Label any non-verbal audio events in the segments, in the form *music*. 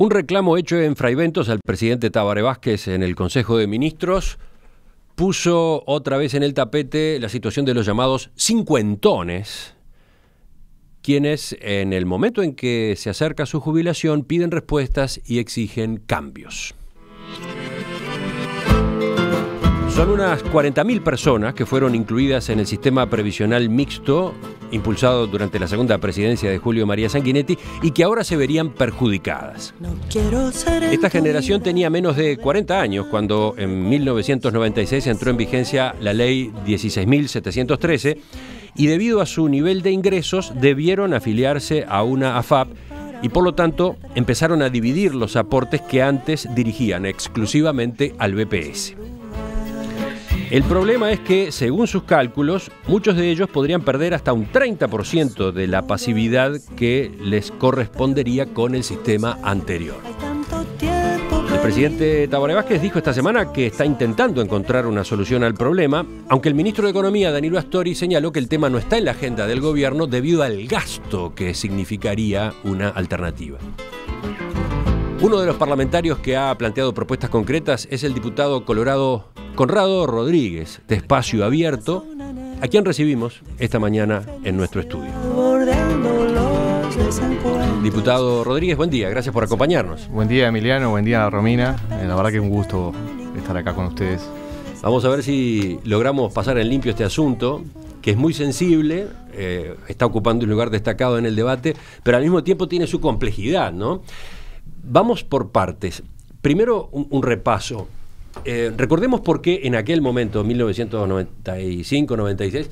Un reclamo hecho en Fraiventos al presidente Tabare Vázquez en el Consejo de Ministros puso otra vez en el tapete la situación de los llamados cincuentones, quienes en el momento en que se acerca su jubilación piden respuestas y exigen cambios. Son unas 40.000 personas que fueron incluidas en el sistema previsional mixto impulsado durante la segunda presidencia de Julio María Sanguinetti y que ahora se verían perjudicadas. Esta generación tenía menos de 40 años cuando en 1996 entró en vigencia la ley 16.713 y debido a su nivel de ingresos debieron afiliarse a una AFAP y por lo tanto empezaron a dividir los aportes que antes dirigían exclusivamente al BPS. El problema es que, según sus cálculos, muchos de ellos podrían perder hasta un 30% de la pasividad que les correspondería con el sistema anterior. El presidente Tabaré Vázquez dijo esta semana que está intentando encontrar una solución al problema, aunque el ministro de Economía, Danilo Astori, señaló que el tema no está en la agenda del gobierno debido al gasto que significaría una alternativa. Uno de los parlamentarios que ha planteado propuestas concretas es el diputado colorado Conrado Rodríguez, de Espacio Abierto, a quien recibimos esta mañana en nuestro estudio. Diputado Rodríguez, buen día, gracias por acompañarnos. Buen día Emiliano, buen día Romina, eh, la verdad que un gusto estar acá con ustedes. Vamos a ver si logramos pasar en limpio este asunto, que es muy sensible, eh, está ocupando un lugar destacado en el debate, pero al mismo tiempo tiene su complejidad, ¿no? Vamos por partes. Primero, un repaso. Eh, recordemos por qué en aquel momento, 1995-96,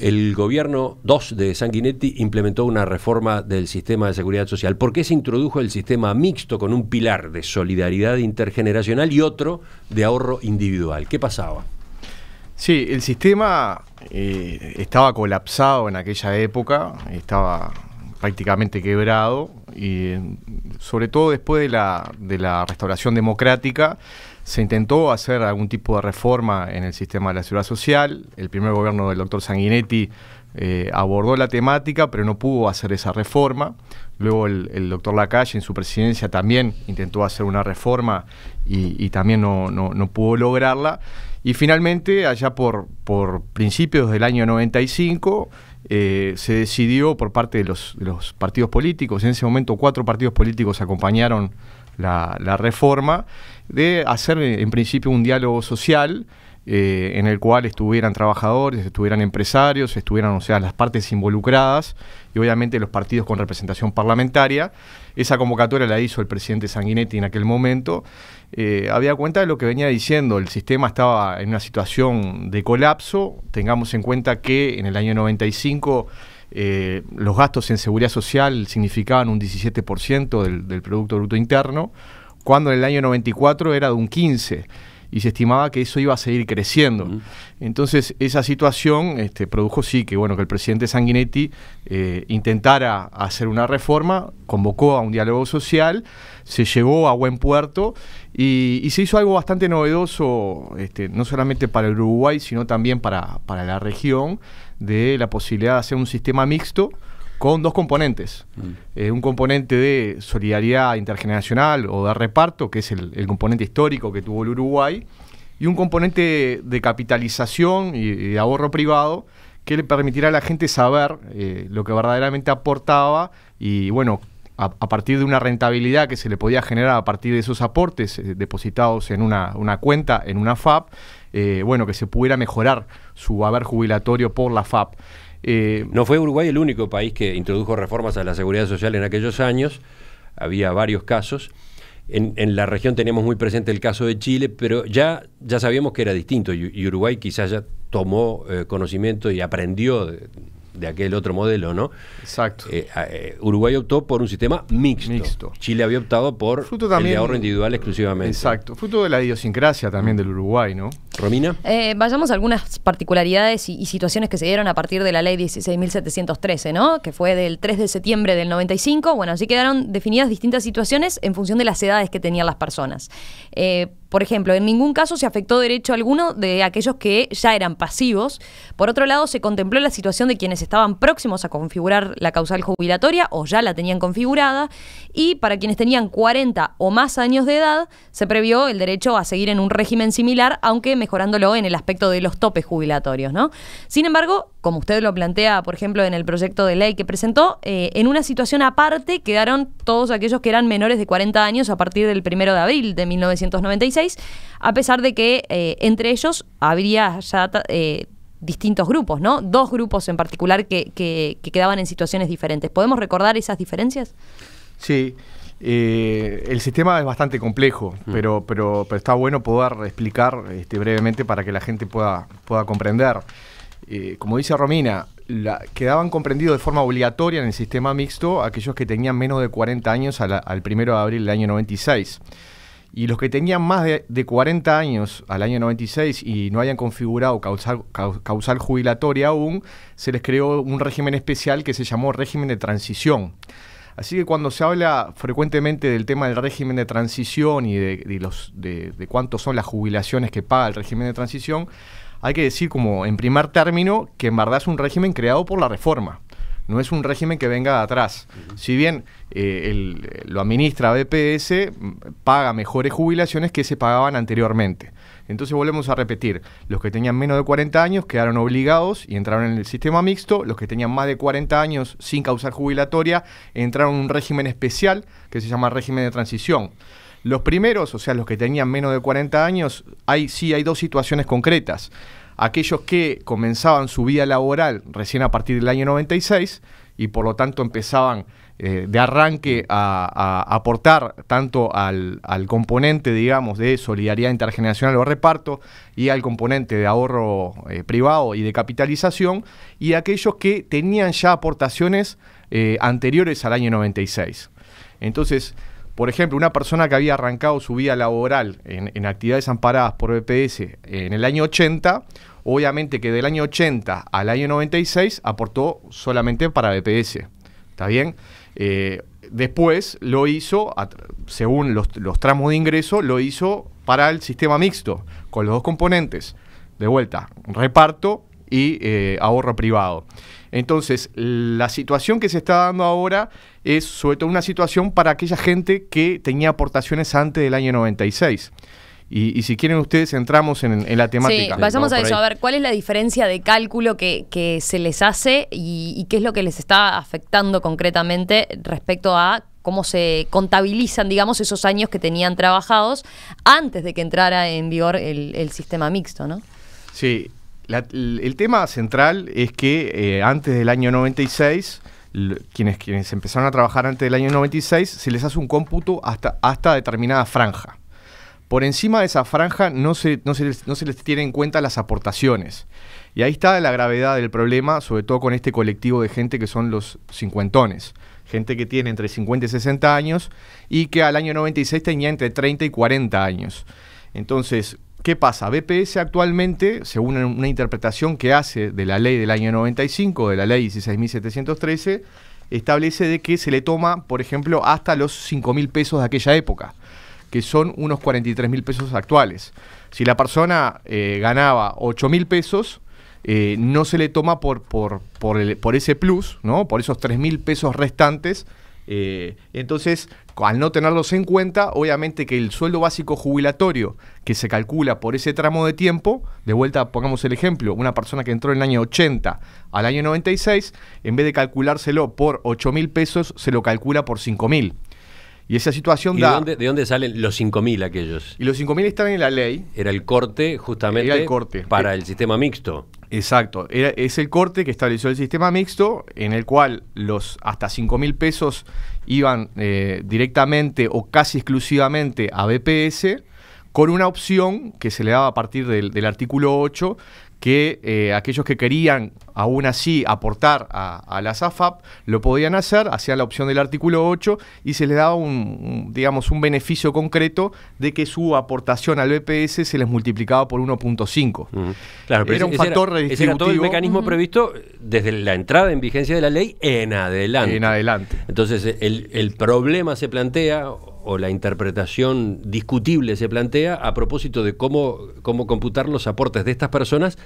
el gobierno 2 de Sanguinetti implementó una reforma del sistema de seguridad social. ¿Por qué se introdujo el sistema mixto con un pilar de solidaridad intergeneracional y otro de ahorro individual? ¿Qué pasaba? Sí, el sistema eh, estaba colapsado en aquella época, estaba prácticamente quebrado y eh, sobre todo después de la restauración democrática se intentó hacer algún tipo de reforma en el sistema de la seguridad social. El primer gobierno del doctor Sanguinetti eh, abordó la temática, pero no pudo hacer esa reforma. Luego el, doctor Lacalle en su presidencia también intentó hacer una reforma y, también no, pudo lograrla. Y finalmente, allá por, por principios del año 95, eh, se decidió por parte de los, partidos políticos, en ese momento cuatro partidos políticos acompañaron la, la reforma, de hacer eh, en principio un diálogo social eh, en el cual estuvieran trabajadores, estuvieran empresarios, estuvieran, o sea, las partes involucradas y obviamente los partidos con representación parlamentaria. Esa convocatoria la hizo el presidente Sanguinetti en aquel momento. Eh, había cuenta de lo que venía diciendo, el sistema estaba en una situación de colapso. Tengamos en cuenta que en el año 95 los gastos en seguridad social significaban un 17% del, del Producto Bruto Interno cuando en el año 94 era de un 15 y se estimaba que eso iba a seguir creciendo. Entonces, esa situación este, produjo sí que bueno que el presidente Sanguinetti eh, intentara hacer una reforma, convocó a un diálogo social, se llevó a buen puerto y, se hizo algo bastante novedoso, este, no solamente para el Uruguay, sino también para, para la región, de la posibilidad de hacer un sistema mixto con dos componentes. Mm. un componente de solidaridad intergeneracional o de reparto, que es el, componente histórico que tuvo el Uruguay, y un componente de, capitalización y, de ahorro privado que le permitirá a la gente saber eh, lo que verdaderamente aportaba y, bueno, a, partir de una rentabilidad que se le podía generar a partir de esos aportes eh, depositados en una, una, cuenta, en una FAP, eh, bueno, que se pudiera mejorar su haber jubilatorio por la FAP. Eh, no fue Uruguay el único país que introdujo reformas a la seguridad social en aquellos años, había varios casos. En, la región teníamos muy presente el caso de Chile, pero ya, ya sabíamos que era distinto y, Uruguay quizás ya tomó eh, conocimiento y aprendió de, de aquel otro modelo, ¿no? Exacto. Eh, eh, Uruguay optó por un sistema mixto. Chile había optado por el ahorro individual exclusivamente. Exacto. Fruto de la idiosincrasia también del Uruguay, ¿no? Romina. Eh, vayamos a algunas particularidades y, situaciones que se dieron a partir de la ley 16.713, ¿no? Que fue del 3 de septiembre del 95. Bueno, así quedaron definidas distintas situaciones en función de las edades que tenían las personas. Por ejemplo, en ningún caso se afectó derecho alguno de aquellos que ya eran pasivos. Por otro lado, se contempló la situación de quienes estaban próximos a configurar la causal jubilatoria o ya la tenían configurada. Y para quienes tenían 40 o más años de edad, se previó el derecho a seguir en un régimen similar, aunque mejorándolo en el aspecto de los topes jubilatorios. ¿no? Sin embargo, como usted lo plantea, por ejemplo, en el proyecto de ley que presentó, eh, en una situación aparte quedaron todos aquellos que eran menores de 40 años a partir del 1 de abril de 1996 a pesar de que eh, entre ellos habría ya eh, distintos grupos, ¿no? Dos grupos en particular que, quedaban en situaciones diferentes. ¿Podemos recordar esas diferencias? Sí. Eh, el sistema es bastante complejo, mm. pero, está bueno poder explicar este, brevemente para que la gente pueda, comprender. como dice Romina, quedaban comprendidos de forma obligatoria en el sistema mixto aquellos que tenían menos de 40 años al 1 de abril del año 96. Y los que tenían más de, 40 años al año 96 y no hayan configurado causal, causal jubilatoria aún, se les creó un régimen especial que se llamó régimen de transición. Así que cuando se habla frecuentemente del tema del régimen de transición y de, los, de, de cuántos son las jubilaciones que paga el régimen de transición, hay que decir como en primer término que en verdad es un régimen creado por la reforma no es un régimen que venga de atrás. Si bien eh, lo administra BPS, paga mejores jubilaciones que se pagaban anteriormente. Entonces volvemos a repetir, los que tenían menos de 40 años quedaron obligados y entraron en el sistema mixto, los que tenían más de 40 años sin causar jubilatoria entraron en un régimen especial que se llama régimen de transición. Los primeros, o sea, los que tenían menos de 40 años, hay, sí hay dos situaciones concretas aquellos que comenzaban su vida laboral recién a partir del año 96 y por lo tanto empezaban eh, de arranque a, aportar tanto al, componente, digamos, de solidaridad intergeneracional o reparto y al componente de ahorro eh, privado y de capitalización, y aquellos que tenían ya aportaciones eh, anteriores al año 96. Entonces, por ejemplo, una persona que había arrancado su vida laboral en, en actividades amparadas por BPS en el año 80, obviamente que del año 80 al año 96 aportó solamente para BPS. ¿Está bien? Eh, después lo hizo, según los, tramos de ingreso, lo hizo para el sistema mixto, con los dos componentes. De vuelta, reparto y eh, ahorro privado. Entonces, la situación que se está dando ahora es sobre todo una situación para aquella gente que tenía aportaciones antes del año 96. Y, si quieren ustedes entramos en, la temática. Sí, vayamos a eso, a ver, ¿cuál es la diferencia de cálculo que, se les hace y, qué es lo que les está afectando concretamente respecto a cómo se contabilizan, digamos, esos años que tenían trabajados antes de que entrara en vigor el, sistema mixto, ¿no? Sí, el tema central es que eh, antes del año 96, quienes, quienes empezaron a trabajar antes del año 96, se les hace un cómputo hasta, hasta determinada franja por encima de esa franja no se, no se, les, tiene en cuenta las aportaciones. Y ahí está la gravedad del problema, sobre todo con este colectivo de gente que son los cincuentones. Gente que tiene entre 50 y 60 años y que al año 96 tenía entre 30 y 40 años. Entonces, ¿qué pasa? BPS actualmente, según una interpretación que hace de la ley del año 95, de la ley 16.713, establece de que se le toma, por ejemplo, hasta los 5.000 mil pesos de aquella época que son unos 43 mil pesos actuales. Si la persona eh, ganaba 8 mil pesos, eh, no se le toma por, por, por, ese plus, ¿no? por esos 3 mil pesos restantes. Eh, entonces, al no tenerlos en cuenta, obviamente que el sueldo básico jubilatorio que se calcula por ese tramo de tiempo, de vuelta pongamos el ejemplo, una persona que entró en el año 80 al año 96, en vez de calculárselo por 8 mil pesos, se lo calcula por 5 mil. Y esa situación da. De dónde, salen los 5.000 aquellos? Y los 5.000 estaban en la ley. Era el corte, justamente. Para eh, el sistema mixto. Exacto. es el corte que estableció el sistema mixto, en el cual los hasta 5.000 pesos iban eh, directamente o casi exclusivamente a BPS, con una opción que se le daba a partir del, artículo 8, que eh, aquellos que querían aún así aportar a, a las AFAP, lo podían hacer, hacían la opción del artículo 8 y se les daba un, digamos, un beneficio concreto de que su aportación al BPS se les multiplicaba por 1.5. era un factor redistributivo. era todo el mecanismo previsto desde la entrada en vigencia de la ley en adelante. En adelante. Entonces, el, problema se plantea o la interpretación discutible se plantea a propósito de cómo, cómo computar los aportes de estas personas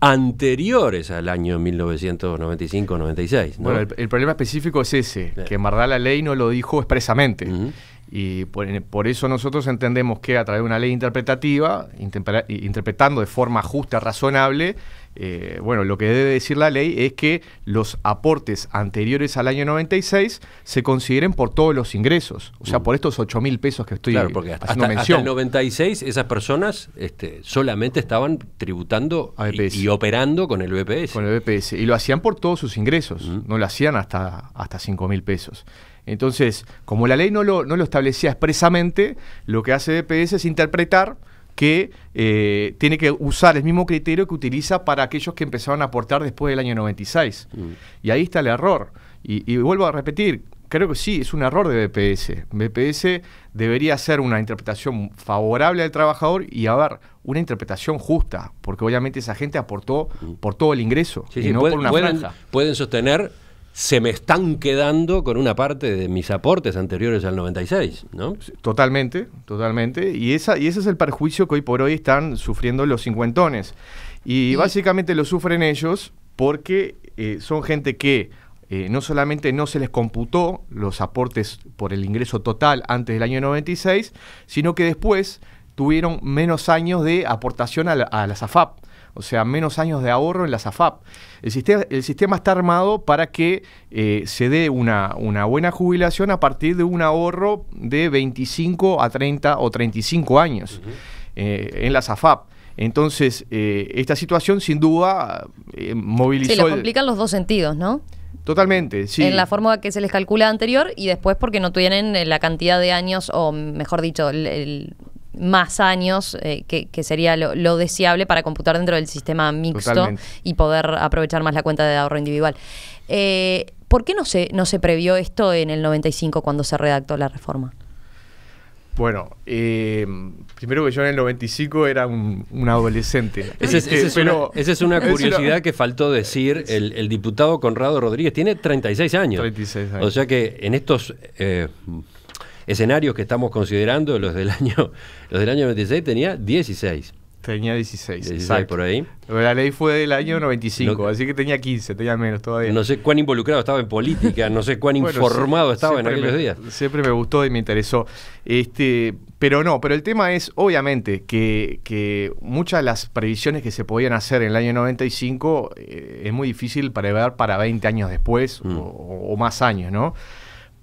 anteriores al año 1995-96. ¿no? Bueno, el, problema específico es ese, que en la ley no lo dijo expresamente. Y por, eso nosotros entendemos que a través de una ley interpretativa, interpretando de forma justa, razonable, eh, bueno, lo que debe decir la ley es que los aportes anteriores al año 96 se consideren por todos los ingresos, o sea, mm. por estos 8 mil pesos que estoy claro, porque hasta, 96 esas personas este, solamente estaban tributando y, operando con el BPS. Con el BPS, y lo hacían por todos sus ingresos, mm. no lo hacían hasta, hasta 5 mil pesos. Entonces, como la ley no lo, no lo establecía expresamente, lo que hace BPS es interpretar que eh, tiene que usar el mismo criterio que utiliza para aquellos que empezaron a aportar después del año 96. Mm. Y ahí está el error. Y, vuelvo a repetir, creo que sí, es un error de BPS. BPS debería ser una interpretación favorable al trabajador y haber una interpretación justa, porque obviamente esa gente aportó mm. por todo el ingreso y no por una franja. Pueden sostener se me están quedando con una parte de mis aportes anteriores al 96, ¿no? Totalmente, totalmente. Y, esa, y ese es el perjuicio que hoy por hoy están sufriendo los cincuentones. Y, básicamente lo sufren ellos porque eh, son gente que eh, no solamente no se les computó los aportes por el ingreso total antes del año 96, sino que después tuvieron menos años de aportación a a la SAFAP o sea, menos años de ahorro en la SAFAP. El sistema, está armado para que eh, se dé una, buena jubilación a partir de un ahorro de 25 a 30 o 35 años eh, en la SAFAP. Entonces, eh, esta situación sin duda moviliza. Sí, lo complican los dos sentidos, ¿no? Totalmente, sí. En la forma que se les calcula anterior y después porque no tienen la cantidad de años, o mejor dicho, el más años, eh, que, sería lo, deseable para computar dentro del sistema mixto y poder aprovechar más la cuenta de ahorro individual. Eh, ¿Por qué no se, no se previó esto en el 95 cuando se redactó la reforma? Bueno, eh, primero que yo en el 95 era un, adolescente. esa es una curiosidad que faltó decir. El, diputado Conrado Rodríguez tiene 36 años. 36 años. O sea que en estos escenarios que estamos considerando, los del año, *laughs* los del año 96, tenía 16. Tenía 16, por ahí. La ley fue del año 95, así que tenía 15, tenía menos todavía. No sé cuán involucrado estaba en política, no sé cuán *laughs* informado estaba en aquellos días. Siempre me gustó y me interesó. Este, pero no, pero el tema es, obviamente, que, que muchas de las previsiones que se podían hacer en el año 95 eh, es muy difícil prever para 20 años después mm. o más años, ¿no?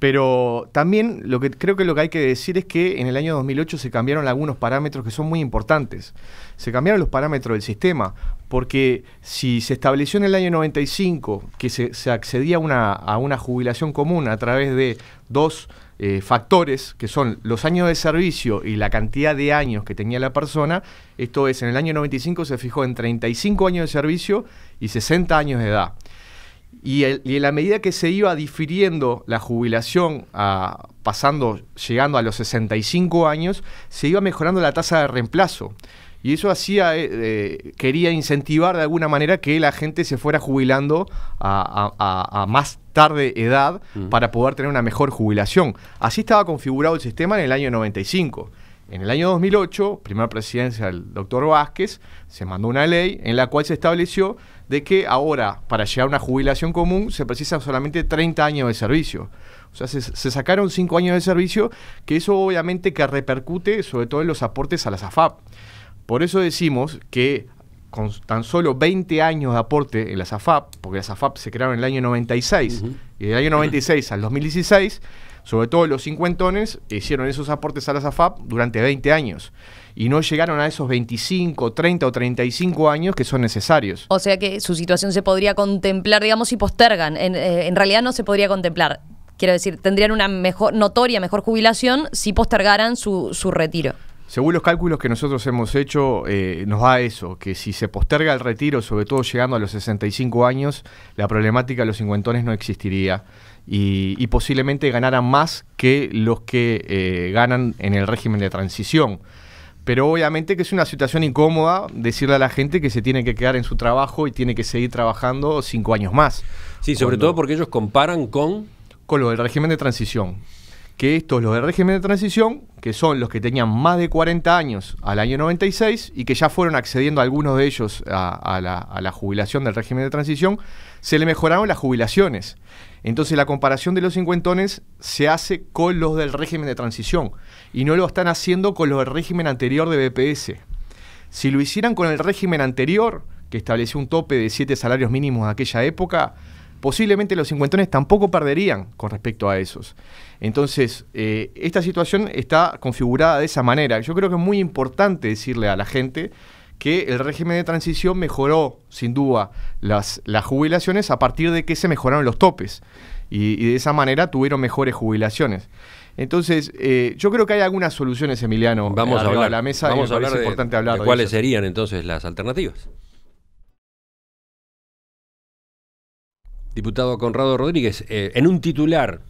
Pero también lo que creo que lo que hay que decir es que en el año 2008 se cambiaron algunos parámetros que son muy importantes. Se cambiaron los parámetros del sistema, porque si se estableció en el año 95 que se, accedía a una, jubilación común a través de dos eh, factores, que son los años de servicio y la cantidad de años que tenía la persona, esto es, en el año 95 se fijó en 35 años de servicio y 60 años de edad. Y, en la medida que se iba difiriendo la jubilación, pasando, llegando a los 65 años, se iba mejorando la tasa de reemplazo. Y eso hacía, eh, eh, quería incentivar de alguna manera que la gente se fuera jubilando a, más tarde edad mm. para poder tener una mejor jubilación. Así estaba configurado el sistema en el año 95. En el año 2008, primera presidencia del doctor Vázquez, se mandó una ley en la cual se estableció de que ahora, para llegar a una jubilación común, se precisan solamente 30 años de servicio. O sea, se, sacaron 5 años de servicio, que eso obviamente que repercute sobre todo en los aportes a las AFAP. Por eso decimos que con tan solo 20 años de aporte en las AFAP, porque las AFAP se crearon en el año 96, y del año 96 al 2016, sobre todo los cincuentones, hicieron esos aportes a la SAFAP durante 20 años y no llegaron a esos 25, 30 o 35 años que son necesarios. O sea que su situación se podría contemplar, digamos, si postergan. Eh, en, realidad no se podría contemplar. Quiero decir, tendrían una mejor, notoria mejor jubilación si postergaran su, su retiro. Según los cálculos que nosotros hemos hecho, eh, nos da eso, que si se posterga el retiro, sobre todo llegando a los 65 años, la problemática de los cincuentones no existiría y, posiblemente ganaran más que los que eh, ganan en el régimen de transición. Pero obviamente que es una situación incómoda decirle a la gente que se tiene que quedar en su trabajo y tiene que seguir trabajando cinco años más. Sí, sobre todo porque ellos comparan con... Con lo del régimen de transición que estos, los del régimen de transición, que son los que tenían más de 40 años al año 96 y que ya fueron accediendo algunos de ellos a, la, a la, jubilación del régimen de transición, se le mejoraron las jubilaciones. Entonces la comparación de los cincuentones se hace con los del régimen de transición y no lo están haciendo con los del régimen anterior de BPS. Si lo hicieran con el régimen anterior, que estableció un tope de 7 salarios mínimos de aquella época, posiblemente los cincuentones tampoco perderían con respecto a esos. Entonces, eh, esta situación está configurada de esa manera. Yo creo que es muy importante decirle a la gente que el régimen de transición mejoró, sin duda, las, jubilaciones a partir de que se mejoraron los topes y, de esa manera tuvieron mejores jubilaciones. Entonces, eh, yo creo que hay algunas soluciones, Emiliano, vamos eh, a hablar, a la mesa. a hablar importante hablar cuáles serían entonces las alternativas. Diputado Conrado Rodríguez, eh, en un titular,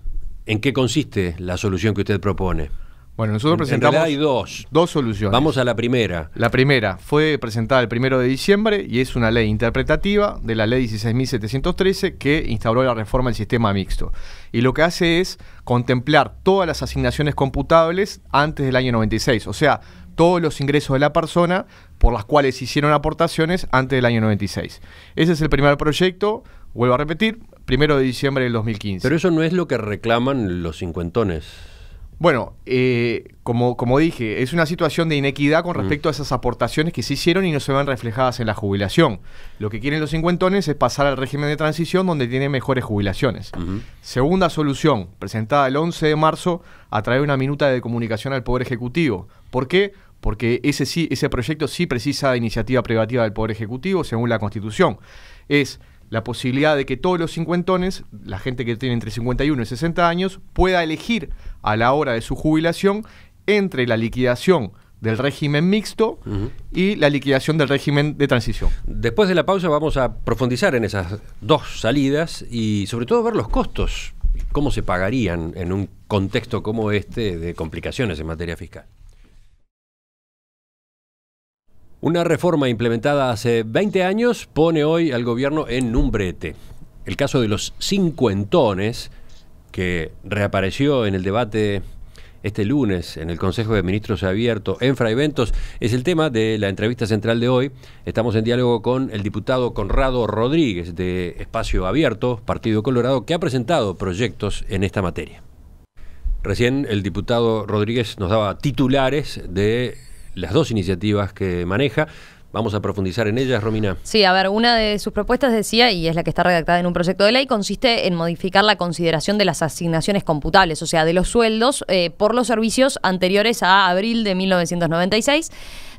¿en qué consiste la solución que usted propone? Bueno, nosotros presentamos. hay dos. Dos soluciones. Vamos a la primera. La primera fue presentada el primero de diciembre y es una ley interpretativa de la ley 16.713 que instauró la reforma del sistema mixto. Y lo que hace es contemplar todas las asignaciones computables antes del año 96. O sea, todos los ingresos de la persona por las cuales hicieron aportaciones antes del año 96. Ese es el primer proyecto vuelvo a repetir, primero de diciembre del 2015. Pero eso no es lo que reclaman los cincuentones. Bueno, eh, como, como dije, es una situación de inequidad con mm. respecto a esas aportaciones que se hicieron y no se ven reflejadas en la jubilación. Lo que quieren los cincuentones es pasar al régimen de transición donde tienen mejores jubilaciones. Segunda solución, presentada el 11 de marzo a través de una minuta de comunicación al Poder Ejecutivo. ¿Por qué? Porque ese, sí, ese proyecto sí precisa de iniciativa privativa del Poder Ejecutivo según la Constitución. Es la posibilidad de que todos los cincuentones, la gente que tiene entre 51 y 60 años, pueda elegir a la hora de su jubilación entre la liquidación del régimen mixto y la liquidación del régimen de transición. Después de la pausa vamos a profundizar en esas dos salidas y sobre todo ver los costos, cómo se pagarían en un contexto como este de complicaciones en materia fiscal. Una reforma implementada hace 20 años pone hoy al gobierno en un brete. El caso de los cincuentones, que reapareció en el debate este lunes en el Consejo de Ministros abierto en Fraiventos. Es el tema de la entrevista central de hoy. Estamos en diálogo con el diputado Conrado Rodríguez de Espacio Abierto, Partido Colorado, que ha presentado proyectos en esta materia. Recién el diputado Rodríguez nos daba titulares de las dos iniciativas que maneja. Vamos a profundizar en ellas, Romina. Sí, a ver, una de sus propuestas decía, y es la que está redactada en un proyecto de ley, consiste en modificar la consideración de las asignaciones computables, o sea, de los sueldos eh, por los servicios anteriores a abril de 1996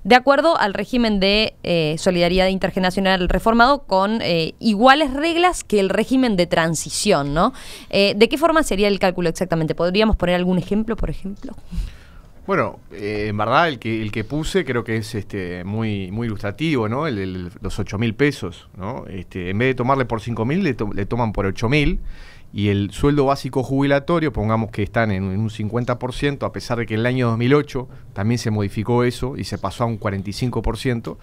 de acuerdo al régimen de eh, solidaridad intergeneracional reformado con eh, iguales reglas que el régimen de transición, ¿no? ¿De qué forma sería el cálculo exactamente? ¿Podríamos poner algún ejemplo, por ejemplo? Bueno, eh, en verdad el que, el que puse creo que es este muy, muy ilustrativo, ¿no? El, los 8 mil pesos, ¿no? Este, en vez de tomarle por 5 mil, le, toman por 8 mil. Y el sueldo básico jubilatorio, pongamos que están en, en un 50%, a pesar de que en el año 2008 también se modificó eso y se pasó a un 45%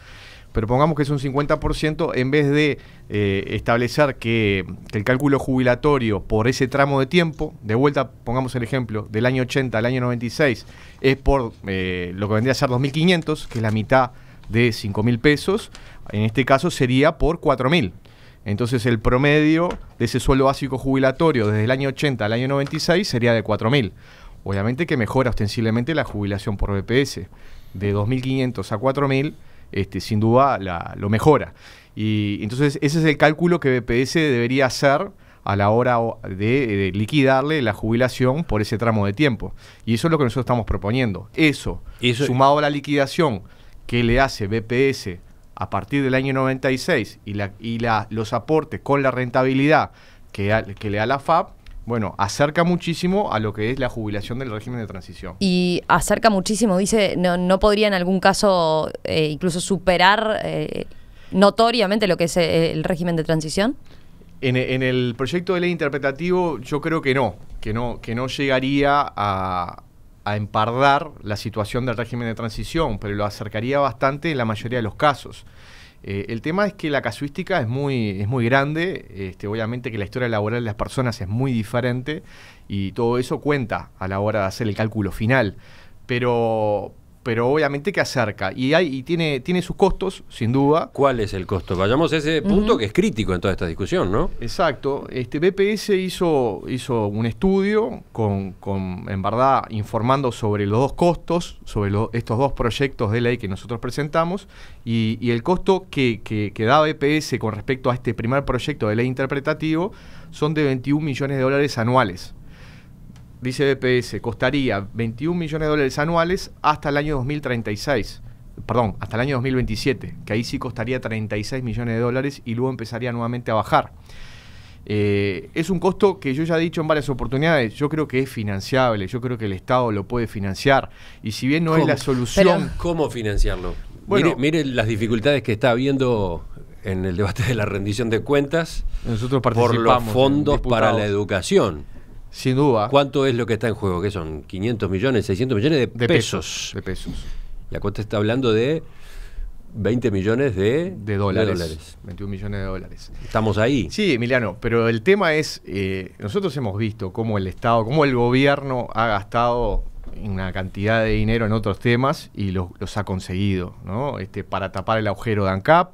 pero pongamos que es un 50%, en vez de eh, establecer que, el cálculo jubilatorio por ese tramo de tiempo, de vuelta, pongamos el ejemplo, del año 80 al año 96, es por eh, lo que vendría a ser 2.500, que es la mitad de 5.000 pesos, en este caso sería por 4.000. Entonces el promedio de ese sueldo básico jubilatorio desde el año 80 al año 96 sería de 4.000. Obviamente que mejora ostensiblemente la jubilación por BPS. De 2.500 a 4.000 este, sin duda la, lo mejora. Y entonces ese es el cálculo que BPS debería hacer a la hora de, liquidarle la jubilación por ese tramo de tiempo. Y eso es lo que nosotros estamos proponiendo. Eso, sumado a la liquidación que le hace BPS a partir del año 96 y, la, y la, los aportes con la rentabilidad que, que le da la FAP, bueno, acerca muchísimo a lo que es la jubilación del régimen de transición. Y acerca muchísimo, dice, no, podría en algún caso eh, incluso superar eh, notoriamente lo que es eh, el régimen de transición. E, en, el proyecto de ley interpretativo yo creo que no, que no, que no llegaría a, a empardar la situación del régimen de transición, pero lo acercaría bastante en la mayoría de los casos. Eh, el tema es que la casuística es muy, es muy grande, este, obviamente que la historia laboral de las personas es muy diferente y todo eso cuenta a la hora de hacer el cálculo final. Pero, pero obviamente que acerca. Y, hay, tiene, sus costos, sin duda. ¿Cuál es el costo? Vayamos a ese punto que es crítico en toda esta discusión, ¿no? Exacto. Este, BPS hizo, un estudio, con, en verdad, informando sobre los dos costos, sobre estos dos proyectos de ley que nosotros presentamos, y, el costo que da BPS con respecto a este primer proyecto de ley interpretativo son de 21 millones de dólares anuales dice BPS, costaría 21 millones de dólares anuales hasta el año 2036. Perdón, hasta el año 2027, que ahí sí costaría 36 millones de dólares y luego empezaría nuevamente a bajar. Eh, es un costo que yo ya he dicho en varias oportunidades, yo creo que es financiable, yo creo que el Estado lo puede financiar y si bien no es la solución... ¿Cómo financiarlo? mire, las dificultades que está habiendo en el debate de la rendición de cuentas por los fondos para la educación. Sin duda. ¿Cuánto es lo que está en juego? ¿Qué son? ¿500 millones, 600 millones de, pesos. De pesos. La cuánto está hablando de 20 millones de, dólares, 21 millones de dólares. Estamos ahí. Sí, Emiliano, pero el tema es, eh, nosotros hemos visto cómo el Estado, cómo el gobierno ha gastado una cantidad de dinero en otros temas y los, los ha conseguido, ¿no? Este, para tapar el agujero de ANCAP,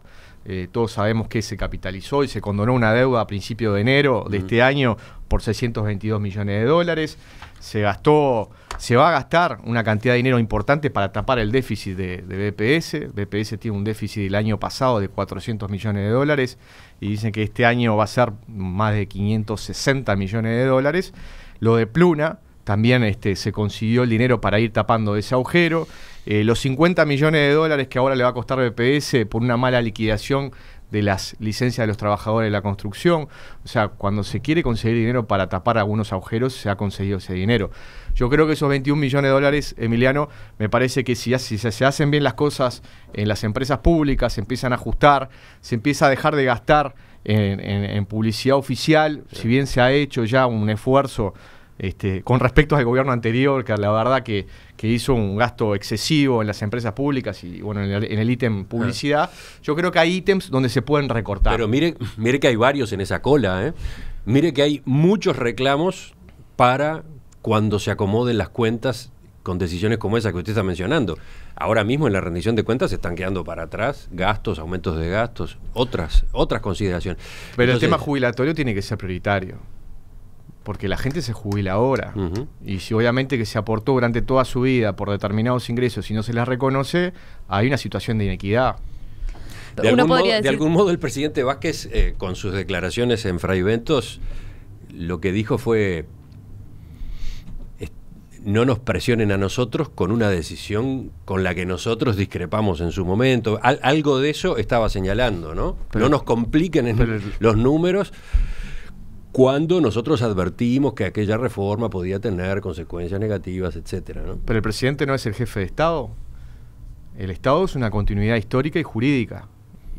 eh, todos sabemos que se capitalizó y se condonó una deuda a principios de enero de este año por 622 millones de dólares. Se gastó, se va a gastar una cantidad de dinero importante para tapar el déficit de, de BPS. BPS tiene un déficit el año pasado de 400 millones de dólares y dicen que este año va a ser más de 560 millones de dólares. Lo de Pluna, también este, se consiguió el dinero para ir tapando ese agujero. Eh, los 50 millones de dólares que ahora le va a costar BPS por una mala liquidación de las licencias de los trabajadores de la construcción. O sea, cuando se quiere conseguir dinero para tapar algunos agujeros, se ha conseguido ese dinero. Yo creo que esos 21 millones de dólares, Emiliano, me parece que si, se hacen bien las cosas en las empresas públicas, se empiezan a ajustar, se empieza a dejar de gastar en, publicidad oficial, si bien se ha hecho ya un esfuerzo este, con respecto al gobierno anterior, que la verdad que, hizo un gasto excesivo en las empresas públicas y bueno, en el ítem publicidad, yo creo que hay ítems donde se pueden recortar. Pero mire, mire que hay varios en esa cola, ¿eh? mire que hay muchos reclamos para cuando se acomoden las cuentas con decisiones como esa que usted está mencionando. Ahora mismo en la rendición de cuentas se están quedando para atrás gastos, aumentos de gastos, otras, otras consideraciones. Pero el tema jubilatorio tiene que ser prioritario porque la gente se jubila ahora. Y si obviamente que se aportó durante toda su vida por determinados ingresos y no se las reconoce, hay una situación de inequidad. De, algún modo, el presidente Vázquez, eh, con sus declaraciones en Fray Ventos, lo que dijo fue, no nos presionen a nosotros con una decisión con la que nosotros discrepamos en su momento. algo de eso estaba señalando, ¿no? no nos compliquen los números cuando nosotros advertimos que aquella reforma podía tener consecuencias negativas, etcétera. Pero el presidente no es el jefe de Estado. El Estado es una continuidad histórica y jurídica.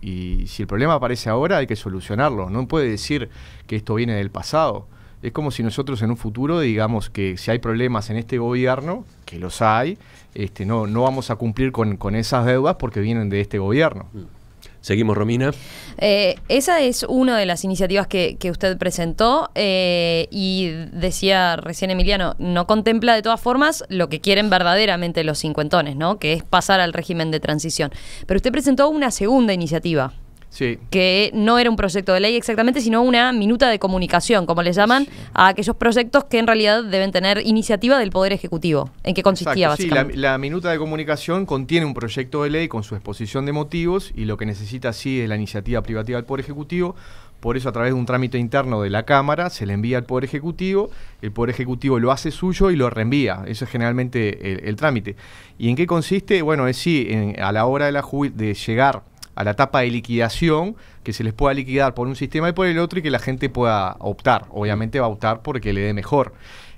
Y si el problema aparece ahora, hay que solucionarlo. No puede decir que esto viene del pasado. Es como si nosotros en un futuro digamos que si hay problemas en este gobierno, que los hay, este, no, no vamos a cumplir con, esas deudas porque vienen de este gobierno. Mm. Seguimos, Romina. Eh, esa es una de las iniciativas que, usted presentó eh, y decía recién Emiliano, no contempla de todas formas lo que quieren verdaderamente los cincuentones, ¿no? que es pasar al régimen de transición. Pero usted presentó una segunda iniciativa que no era un proyecto de ley exactamente, sino una minuta de comunicación, como le llaman, a aquellos proyectos que en realidad deben tener iniciativa del Poder Ejecutivo. ¿En qué consistía Sí, la, minuta de comunicación contiene un proyecto de ley con su exposición de motivos y lo que necesita sí es la iniciativa privativa del Poder Ejecutivo. Por eso a través de un trámite interno de la Cámara se le envía al Poder Ejecutivo, el Poder Ejecutivo lo hace suyo y lo reenvía. Eso es generalmente el, trámite. ¿Y en qué consiste? Bueno, es sí, a la hora de, la de llegar a la etapa de liquidación, que se les pueda liquidar por un sistema y por el otro y que la gente pueda optar. Obviamente va a optar porque le dé mejor.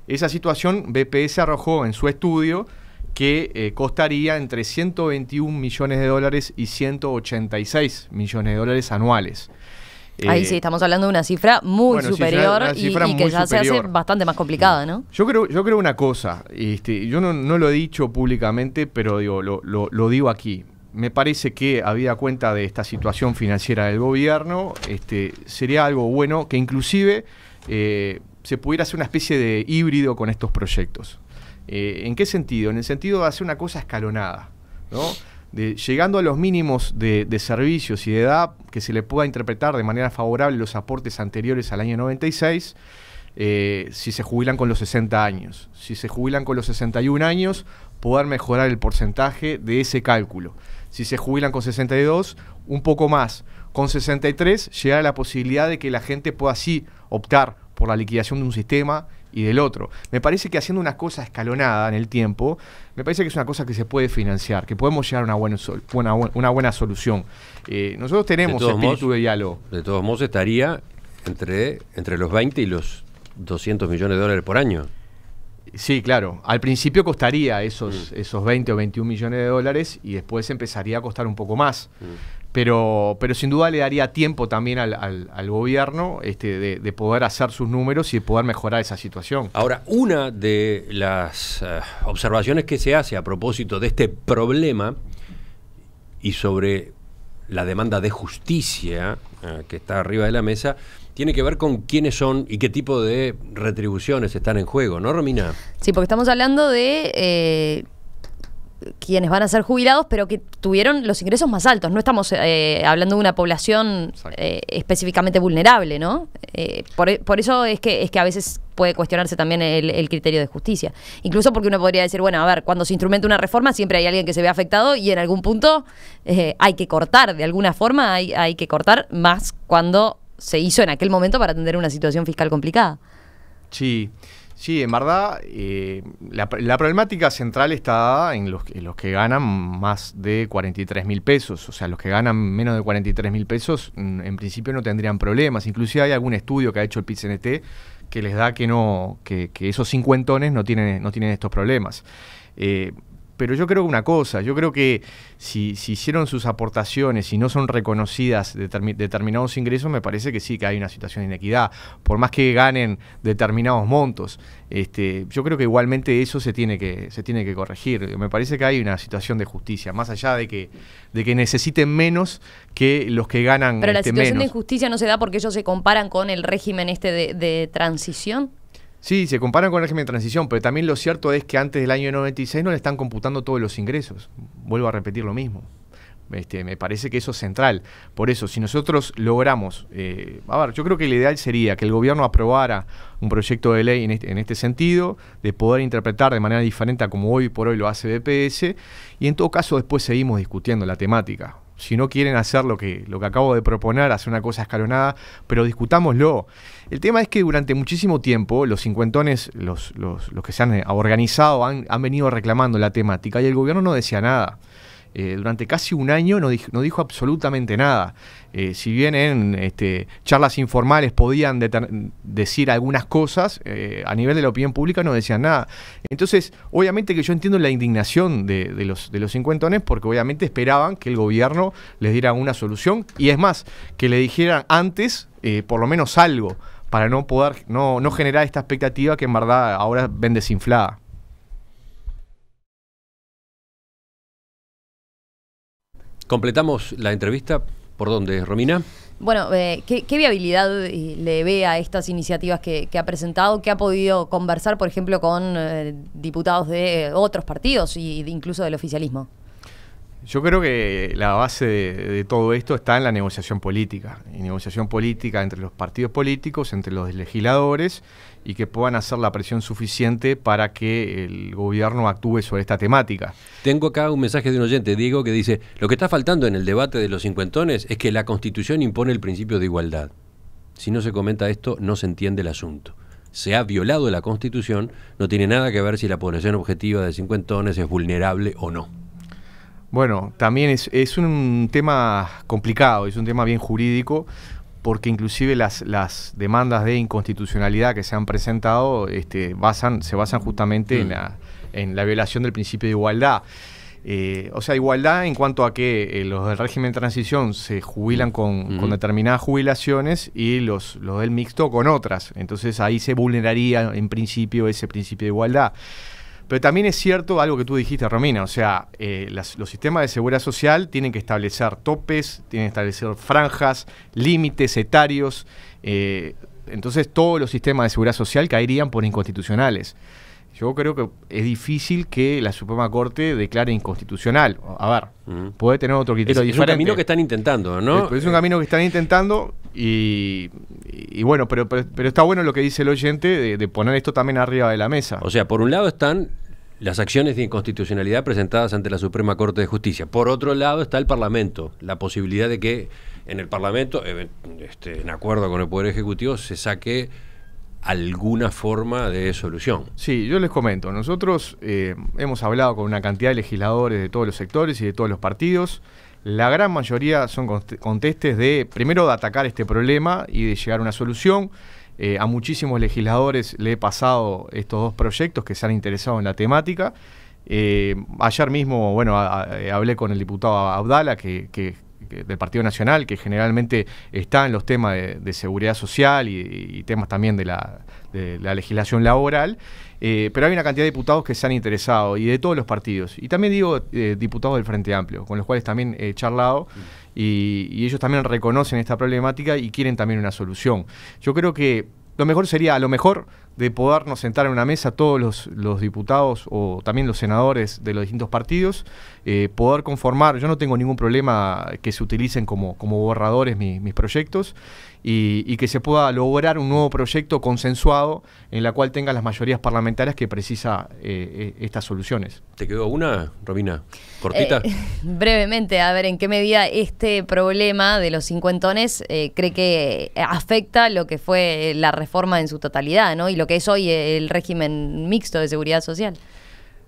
Esa situación BPS arrojó en su estudio que eh, costaría entre 121 millones de dólares y 186 millones de dólares anuales. Ahí eh, sí, estamos hablando de una cifra muy superior y, que ya se hace bastante más complicada, ¿no? Yo creo, yo creo una cosa, este, yo no, lo he dicho públicamente, pero digo, lo digo aquí me parece que, habida cuenta de esta situación financiera del gobierno, este, sería algo bueno que inclusive eh, se pudiera hacer una especie de híbrido con estos proyectos. Eh, ¿En qué sentido? En el sentido de hacer una cosa escalonada, De, llegando a los mínimos de, servicios y de edad que se le pueda interpretar de manera favorable los aportes anteriores al año 96, eh, si se jubilan con los 60 años. Si se jubilan con los 61 años, poder mejorar el porcentaje de ese cálculo si se jubilan con 62, un poco más. Con 63 llegar a la posibilidad de que la gente pueda así optar por la liquidación de un sistema y del otro. Me parece que haciendo una cosa escalonada en el tiempo, me parece que es una cosa que se puede financiar, que podemos llegar a una buena, una, buena solución. Eh, nosotros tenemos espíritu de diálogo. De todos modos, estaría entre, entre los 20 y los 200 millones de dólares por año. Sí, claro. Al principio costaría esos, mm. esos 20 o 21 millones de dólares y después empezaría a costar un poco más. Mm. Pero, pero sin duda le daría tiempo también al, al, gobierno este, de, poder hacer sus números y de poder mejorar esa situación. Ahora, una de las eh, observaciones que se hace a propósito de este problema y sobre la demanda de justicia eh, que está arriba de la mesa tiene que ver con quiénes son y qué tipo de retribuciones están en juego, ¿no, Romina? Sí, porque estamos hablando de... Eh, quienes van a ser jubilados, pero que tuvieron los ingresos más altos. No estamos eh, hablando de una población eh, específicamente vulnerable, ¿no? por, eso es que, es que a veces puede cuestionarse también el, criterio de justicia. Incluso porque uno podría decir, bueno, a ver, cuando se instrumenta una reforma siempre hay alguien que se ve afectado y en algún punto hay que cortar, de alguna forma hay, hay que cortar más cuando se hizo en aquel momento para atender una situación fiscal complicada. Sí, sí, en verdad eh, la, problemática central está en los, que ganan más de 43 mil pesos. O sea, los que ganan menos de 43 mil pesos mm, en principio no tendrían problemas. Inclusive hay algún estudio que ha hecho el pint que les da que no que, esos cincuentones no tienen, no tienen estos problemas. Eh, pero yo creo que una cosa, yo creo que si, hicieron sus aportaciones y no son reconocidas determinados ingresos, me parece que sí que hay una situación de inequidad, por más que ganen determinados montos. Este, yo creo que igualmente eso se tiene que, se tiene que corregir. Me parece que hay una situación de justicia, más allá de que, de que necesiten menos que los que ganan. Pero la este, situación de injusticia no se da porque ellos se comparan con el régimen este de transición. Sí, se comparan con el régimen de transición, pero también lo cierto es que antes del año 96 no le están computando todos los ingresos. Vuelvo a repetir lo mismo. Este, me parece que eso es central. Por eso, si nosotros logramos, eh, a ver, yo creo que el ideal sería que el gobierno aprobara un proyecto de ley en este, en este, sentido, de poder interpretar de manera diferente a como hoy por hoy lo hace BPS, y en todo caso después seguimos discutiendo la temática si no quieren hacer lo que, lo que acabo de proponer, hacer una cosa escalonada, pero discutámoslo. El tema es que durante muchísimo tiempo los cincuentones, los, los, los que se han eh, organizado, han, han venido reclamando la temática y el gobierno no decía nada. Eh, durante casi un año no dijo, no dijo absolutamente nada. Eh, si bien en este, charlas informales podían decir algunas cosas, eh, a nivel de la opinión pública no decían nada. Entonces, obviamente que yo entiendo la indignación de, los, de los cincuentones porque obviamente esperaban que el gobierno les diera una solución y es más, que le dijeran antes por lo menos algo para no poder, no generar esta expectativa que en verdad ahora ven desinflada. Completamos la entrevista. ¿Por dónde, Romina? Bueno, eh, ¿qué, viabilidad eh, le ve a estas iniciativas que, ha presentado? ¿Qué ha podido conversar, por ejemplo, con eh, diputados de otros partidos e incluso del oficialismo? Yo creo que la base de, todo esto está en la negociación política, y negociación política entre los partidos políticos, entre los legisladores y que puedan hacer la presión suficiente para que el gobierno actúe sobre esta temática. Tengo acá un mensaje de un oyente, Diego, que dice, lo que está faltando en el debate de los cincuentones es que la Constitución impone el principio de igualdad. Si no se comenta esto, no se entiende el asunto se ha violado la Constitución, no tiene nada que ver si la población objetiva de cincuentones es vulnerable o no. Bueno, también es, es, un tema complicado, es un tema bien jurídico, porque inclusive las, las demandas de inconstitucionalidad que se han presentado este, basan, se basan justamente en, mm. la, en la violación del principio de igualdad. Eh, o sea, igualdad en cuanto a que eh, los del régimen de transición se jubilan mm. con, mm-hmm. determinadas jubilaciones y los, los, del mixto con otras. Entonces ahí se vulneraría en principio ese principio de igualdad. Pero también es cierto algo que tú dijiste, Romina, o sea, eh, los sistemas de seguridad social tienen que establecer topes, tienen que establecer franjas, límites etarios, eh, entonces todos los sistemas de seguridad social caerían por inconstitucionales. Yo creo que es difícil que la Suprema Corte declare inconstitucional. A ver, puede tener otro criterio es, Es un camino que están intentando, ¿no? es un camino que están intentando y, y bueno, pero, pero, está bueno lo que dice el oyente de, poner esto también arriba de la mesa. O sea, por un lado están las acciones de inconstitucionalidad presentadas ante la Suprema Corte de Justicia. Por otro lado está el Parlamento, la posibilidad de que en el Parlamento, este, en acuerdo con el Poder Ejecutivo, se saque alguna forma de solución. Sí, yo les comento, nosotros eh, hemos hablado con una cantidad de legisladores de todos los sectores y de todos los partidos la gran mayoría son contestes de, primero, de atacar este problema y de llegar a una solución. Eh, a muchísimos legisladores le he pasado estos dos proyectos que se han interesado en la temática. Eh, ayer mismo, bueno, eh, hablé con el diputado Abdala, que, del Partido Nacional, que generalmente está en los temas de, seguridad social y, temas también de la legislación laboral. Eh, pero hay una cantidad de diputados que se han interesado y de todos los partidos. Y también digo eh, diputados del Frente Amplio, con los cuales también he charlado y, y ellos también reconocen esta problemática y quieren también una solución. Yo creo que lo mejor sería, a lo mejor, de podernos sentar en una mesa todos los, diputados o también los senadores de los distintos partidos, eh, poder conformar, yo no tengo ningún problema que se utilicen como, como borradores mis proyectos y, que se pueda lograr un nuevo proyecto consensuado en la cual tengan las mayorías parlamentarias que precisa eh, eh, estas soluciones. ¿Te quedó una, Robina, ¿Cortita? *laughs* brevemente, a ver en qué medida este problema de los cincuentones cree que afecta lo que fue la reforma en su totalidad, ¿no? Y lo que es hoy el régimen mixto de seguridad social.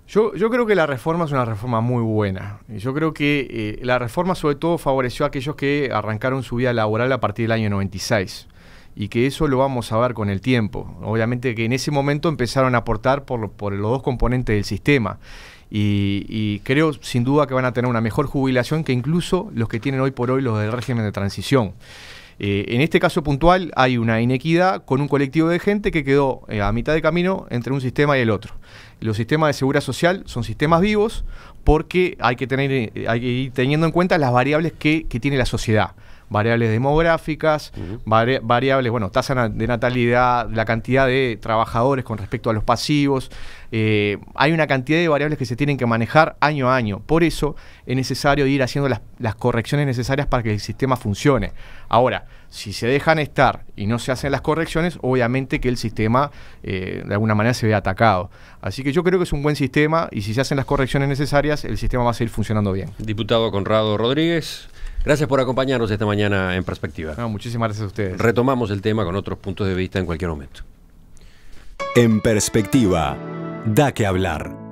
Yo, creo que la reforma es una reforma muy buena. Yo creo que eh, la reforma sobre todo favoreció a aquellos que arrancaron su vida laboral a partir del año 96 y que eso lo vamos a ver con el tiempo. Obviamente que en ese momento empezaron a aportar por, los dos componentes del sistema. Y, y, creo sin duda que van a tener una mejor jubilación que incluso los que tienen hoy por hoy los del régimen de transición. Eh, en este caso puntual hay una inequidad con un colectivo de gente que quedó eh, a mitad de camino entre un sistema y el otro. Los sistemas de seguridad social son sistemas vivos porque hay que, tener, eh, ir teniendo en cuenta las variables que tiene la sociedad variables demográficas, variables, bueno, tasa de natalidad, la cantidad de trabajadores con respecto a los pasivos. Eh, hay una cantidad de variables que se tienen que manejar año a año. Por eso es necesario ir haciendo las, correcciones necesarias para que el sistema funcione. Ahora, si se dejan estar y no se hacen las correcciones, obviamente que el sistema eh, de alguna manera se ve atacado. Así que yo creo que es un buen sistema y si se hacen las correcciones necesarias, el sistema va a seguir funcionando bien. Diputado Conrado Rodríguez. Gracias por acompañarnos esta mañana en perspectiva. muchísimas gracias a ustedes. Retomamos el tema con otros puntos de vista en cualquier momento. En perspectiva, da que hablar.